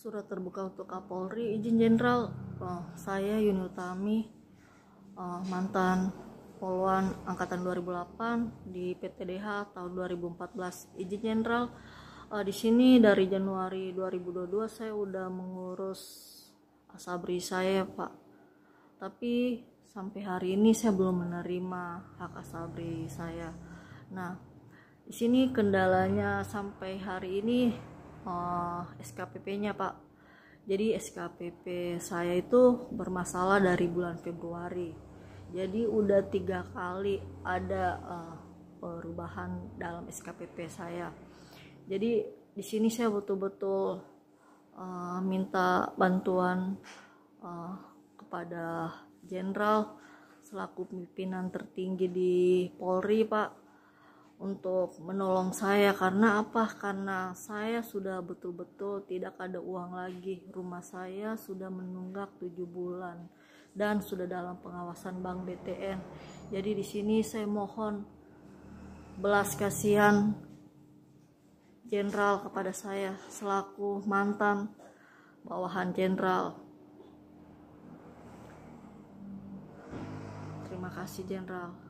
surat terbuka untuk Kapolri izin jenderal oh, saya Yuni Utami oh, mantan Polwan angkatan 2008 di PTDH tahun 2014 izin jenderal oh, di sini dari Januari 2022 saya udah mengurus asabri saya Pak tapi sampai hari ini saya belum menerima hak asabri saya nah di sini kendalanya sampai hari ini uh, eh, SKPP-nya Pak. Jadi SKPP saya itu bermasalah dari bulan Februari. Jadi udah tiga kali ada uh, perubahan dalam SKPP saya. Jadi di sini saya betul-betul uh, minta bantuan uh, kepada Jenderal selaku pimpinan tertinggi di Polri Pak untuk menolong saya karena apa? Karena saya sudah betul-betul tidak ada uang lagi. Rumah saya sudah menunggak tujuh bulan dan sudah dalam pengawasan Bank BTN. Jadi di sini saya mohon belas kasihan jenderal kepada saya selaku mantan bawahan jenderal. Terima kasih jenderal.